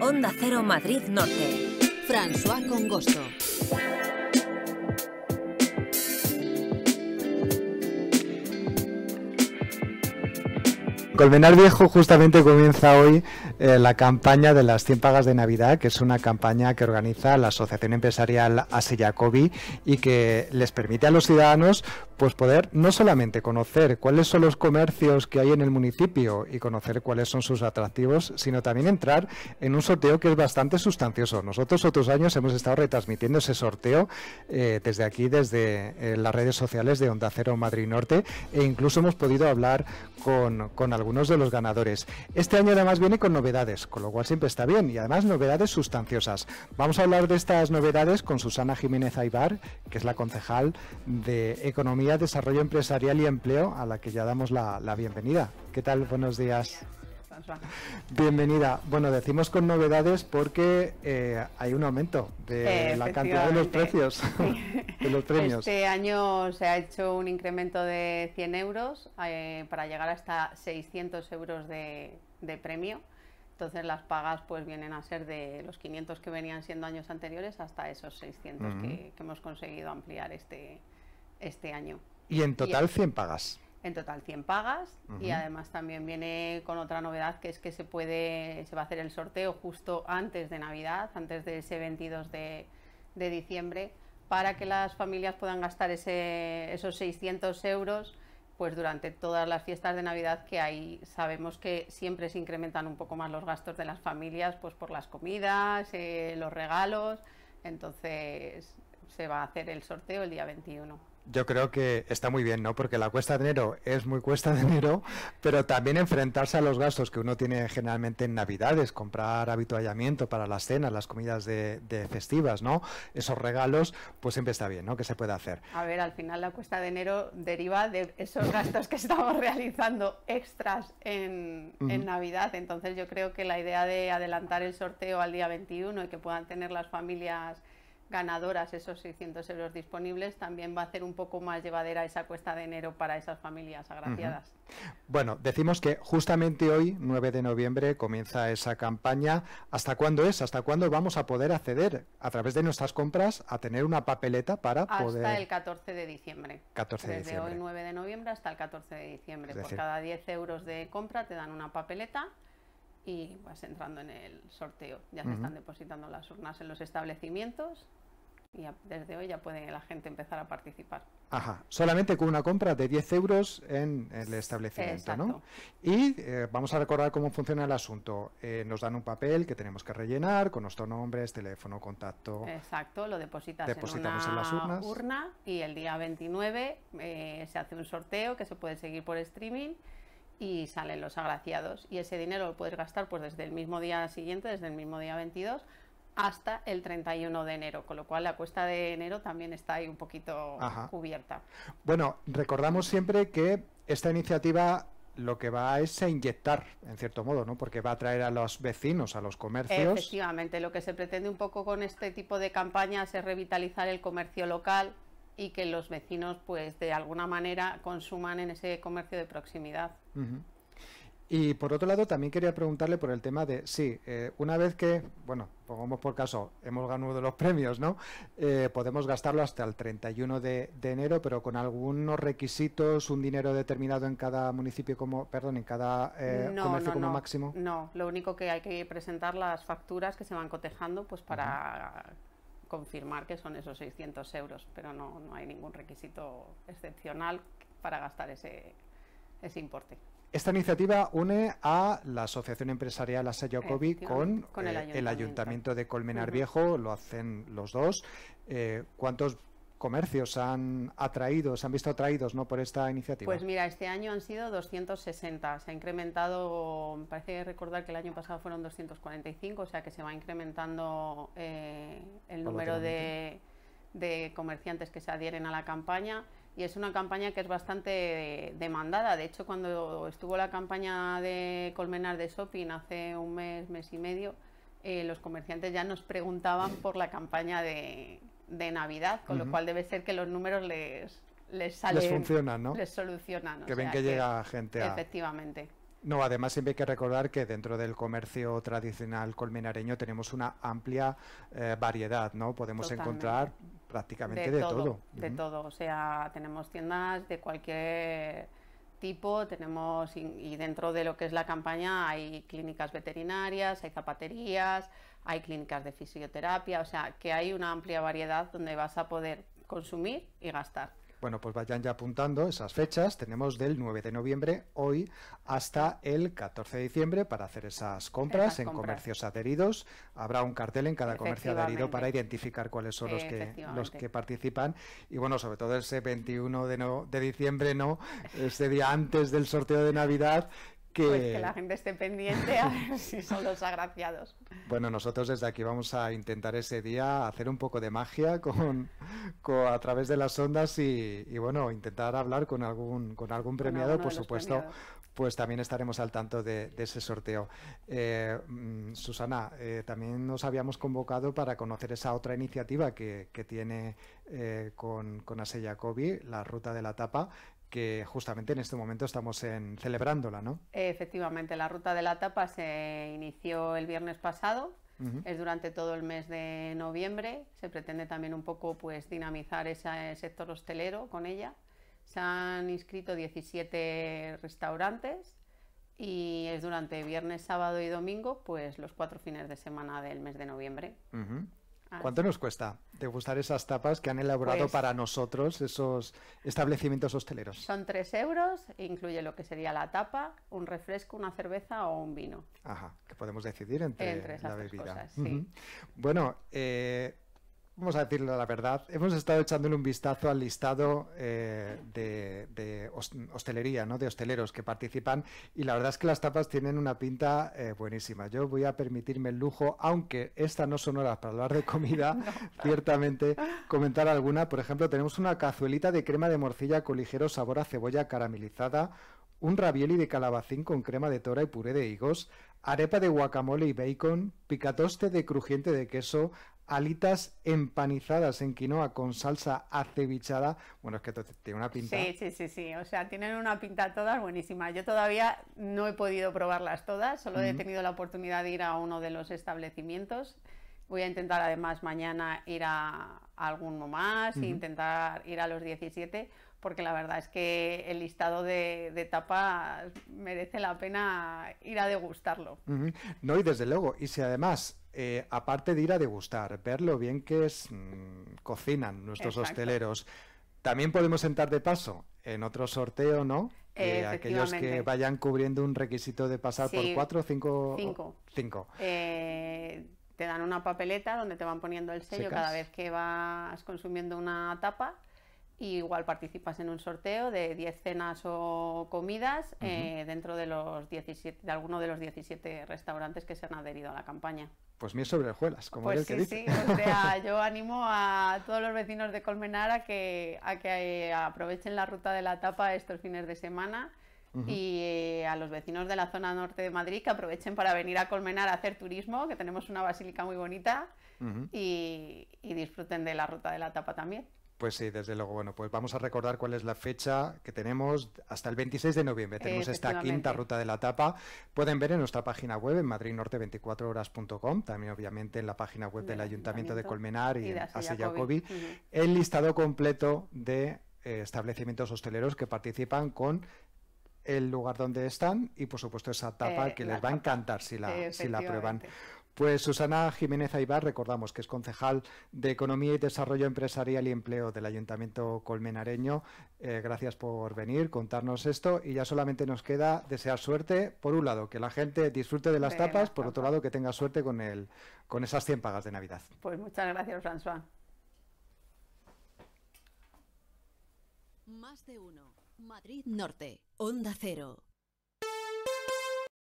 Onda Cero Madrid Norte. François Congosto. Colmenar Viejo justamente comienza hoy eh, la campaña de las 100 pagas de Navidad, que es una campaña que organiza la Asociación Empresarial Aseyacobi y que les permite a los ciudadanos pues poder no solamente conocer cuáles son los comercios que hay en el municipio y conocer cuáles son sus atractivos, sino también entrar en un sorteo que es bastante sustancioso. Nosotros otros años hemos estado retransmitiendo ese sorteo eh, desde aquí, desde eh, las redes sociales de Onda Cero Madrid Norte e incluso hemos podido hablar con, con algunos de los ganadores. Este año además viene con con lo cual siempre está bien y además novedades sustanciosas. Vamos a hablar de estas novedades con Susana Jiménez Aibar, que es la concejal de Economía, Desarrollo Empresarial y Empleo, a la que ya damos la, bienvenida. ¿Qué tal? Buenos días. Bienvenida. Bueno, decimos con novedades porque eh, hay un aumento de la cantidad de los precios, de los premios. Este año se ha hecho un incremento de 100 euros eh, para llegar hasta 600 euros de premio. Entonces las pagas pues vienen a ser de los 500 que venían siendo años anteriores hasta esos 600 que, hemos conseguido ampliar este, este año. Y en total 100 pagas. En total 100 pagas y además también viene con otra novedad que es que se puede se va a hacer el sorteo justo antes de Navidad, antes de ese 22 de, de diciembre, para que las familias puedan gastar ese, esos 600 euros pues durante todas las fiestas de Navidad que hay, sabemos que siempre se incrementan un poco más los gastos de las familias, pues por las comidas, eh, los regalos, entonces se va a hacer el sorteo el día 21 yo creo que está muy bien, ¿no? Porque la cuesta de enero es muy cuesta de enero, pero también enfrentarse a los gastos que uno tiene generalmente en Navidades, comprar habituallamiento para las cenas, las comidas de, festivas, ¿no? Esos regalos, pues siempre está bien, ¿no? Que se puede hacer. A ver, al final la cuesta de enero deriva de esos gastos que estamos realizando extras en, en Navidad. Entonces yo creo que la idea de adelantar el sorteo al día 21 y que puedan tener las familias ganadoras esos 600 euros disponibles, también va a hacer un poco más llevadera esa cuesta de enero para esas familias agraciadas. Bueno, decimos que justamente hoy, 9 de noviembre, comienza esa campaña. ¿Hasta cuándo es? ¿Hasta cuándo vamos a poder acceder a través de nuestras compras a tener una papeleta para poder... Hasta el 14 de diciembre. 14 de Desde hoy, 9 de noviembre, hasta el 14 de diciembre. Por cada 10 euros de compra te dan una papeleta y vas entrando en el sorteo. Ya se están depositando las urnas en los establecimientos y desde hoy ya puede la gente empezar a participar. Ajá, solamente con una compra de 10 euros en, el establecimiento, Exacto. Y eh, vamos a recordar cómo funciona el asunto. Eh, nos dan un papel que tenemos que rellenar con nuestro nombre, teléfono, contacto. Exacto, lo depositas Depositamos en, una las urna y el día 29 eh, se hace un sorteo que se puede seguir por streaming y salen los agraciados. Y ese dinero lo puedes gastar pues desde el mismo día siguiente, desde el mismo día 22 hasta el 31 de enero, con lo cual la cuesta de enero también está ahí un poquito cubierta. Bueno, recordamos siempre que esta iniciativa lo que va es a inyectar, en cierto modo, ¿no? Porque va a atraer a los vecinos, a los comercios. Efectivamente, lo que se pretende un poco con este tipo de campañas es revitalizar el comercio local, y que los vecinos pues de alguna manera consuman en ese comercio de proximidad. Y por otro lado, también quería preguntarle por el tema de, sí, eh, una vez que, bueno, pongamos por caso, hemos ganado de los premios, ¿no? Eh, podemos gastarlo hasta el 31 de, de, enero, pero con algunos requisitos, un dinero determinado en cada municipio como, perdón, en cada eh, comercio no, como no, máximo. No, lo único que hay que presentar las facturas que se van cotejando, pues para confirmar que son esos 600 euros, pero no, no hay ningún requisito excepcional para gastar ese, ese importe. Esta iniciativa une a la Asociación Empresarial Asayocobi con, el, eh, ayuntamiento. de Colmenar Viejo, lo hacen los dos. Eh, ¿Cuántos comercios han atraído, se han visto atraídos ¿no? por esta iniciativa? Pues mira, este año han sido 260, se ha incrementado, me parece recordar que el año pasado fueron 245, o sea que se va incrementando eh, el número de, comerciantes que se adhieren a la campaña y es una campaña que es bastante demandada. De hecho, cuando estuvo la campaña de Colmenar de Shopping hace un mes, mes y medio, eh, los comerciantes ya nos preguntaban por la campaña de de Navidad, con lo cual debe ser que los números les, les salen. Les funcionan, ¿no? Les solucionan. Que ven que llega gente Efectivamente. No, además siempre hay que recordar que dentro del comercio tradicional colmenareño tenemos una amplia eh, variedad, ¿no? Podemos encontrar prácticamente de, todo, De todo, o sea, tenemos tiendas de cualquier tipo, tenemos y dentro de lo que es la campaña hay clínicas veterinarias, hay zapaterías, hay clínicas de fisioterapia, o sea, que hay una amplia variedad donde vas a poder consumir y gastar. Bueno, pues vayan ya apuntando esas fechas. Tenemos del 9 de noviembre, hoy, hasta el 14 de diciembre para hacer esas compras en comercios adheridos. Habrá un cartel en cada comercio adherido para identificar cuáles son los que, participan. Y bueno, sobre todo ese 21 de, de diciembre, no, ese día antes del sorteo de Navidad, pues que... que la gente esté pendiente a si son los agraciados. Bueno, nosotros desde aquí vamos a intentar ese día hacer un poco de magia con, a través de las ondas y, bueno, intentar hablar con algún, con algún premiado, por supuesto, pues también estaremos al tanto de, ese sorteo. Eh, mm, Susana, eh, también nos habíamos convocado para conocer esa otra iniciativa que, tiene eh, con, con Aseyacobi, la ruta de la tapa, que justamente en este momento estamos en, celebrándola, ¿no? Efectivamente, la ruta de la tapa se inició el viernes pasado, es durante todo el mes de noviembre, se pretende también un poco pues dinamizar ese sector hostelero con ella. Se han inscrito 17 restaurantes y es durante viernes, sábado y domingo, pues los cuatro fines de semana del mes de noviembre. Ah, ¿Cuánto nos cuesta degustar esas tapas que han elaborado pues para nosotros esos establecimientos hosteleros? Son tres euros, incluye lo que sería la tapa, un refresco, una cerveza o un vino. Ajá, que podemos decidir entre, las bebidas. Cosas, sí. Bueno, eh, vamos a decirle la verdad, hemos estado echándole un vistazo al listado eh, de, hostelería, ¿no? de hosteleros que participan y la verdad es que las tapas tienen una pinta eh, buenísima. Yo voy a permitirme el lujo, aunque estas no son horas para hablar de comida, ciertamente comentar alguna. Por ejemplo, tenemos una cazuelita de crema de morcilla con ligero sabor a cebolla caramelizada, un ravioli de calabacín con crema de tora y puré de higos, arepa de guacamole y bacon, picatoste de crujiente de queso, alitas empanizadas en quinoa con salsa acevichada. Bueno, es que tiene una pinta. Sí, sí, sí, sí. O sea, tienen una pinta todas buenísima. Yo todavía no he podido probarlas todas, solo he tenido la oportunidad de ir a uno de los establecimientos. Voy a intentar además mañana ir a, alguno más, e intentar ir a los 17 porque la verdad es que el listado de, tapas merece la pena ir a degustarlo. No, y desde luego, y si además, eh, aparte de ir a degustar, ver lo bien que es, mm, cocinan nuestros hosteleros, también podemos entrar de paso en otro sorteo, ¿no? Eh, aquellos que vayan cubriendo un requisito de pasar por cuatro cinco... Cinco. cinco. Eh, te dan una papeleta donde te van poniendo el sello cada vez que vas consumiendo una tapa igual participas en un sorteo de 10 cenas o comidas eh, dentro de los 17, de alguno de los 17 restaurantes que se han adherido a la campaña. Pues mil sobre juelas, como pues sí, que Sí, o sea, yo animo a todos los vecinos de Colmenar a que, que eh, aprovechen la ruta de la tapa estos fines de semana y eh, a los vecinos de la zona norte de Madrid que aprovechen para venir a Colmenar a hacer turismo, que tenemos una basílica muy bonita, y disfruten de la ruta de la tapa también. Pues sí, desde luego. Bueno, pues vamos a recordar cuál es la fecha que tenemos hasta el 26 de noviembre. Tenemos esta quinta ruta de la tapa. Pueden ver en nuestra página web, en madridnorte24horas.com, también obviamente en la página web del, Ayuntamiento, de Colmenar y, y de el listado completo de eh, establecimientos hosteleros que participan con el lugar donde están y por supuesto esa tapa eh, que les va a encantar si la, si la prueban. Pues Susana Jiménez Aibar, recordamos que es concejal de Economía y Desarrollo Empresarial y Empleo del Ayuntamiento Colmenareño. Eh, gracias por venir, contarnos esto y ya solamente nos queda desear suerte. Por un lado, que la gente disfrute de las tapas, por otro lado, que tenga suerte con, el, con esas pagas de Navidad. Pues muchas gracias, François. Más de uno. Madrid Norte. Onda Cero.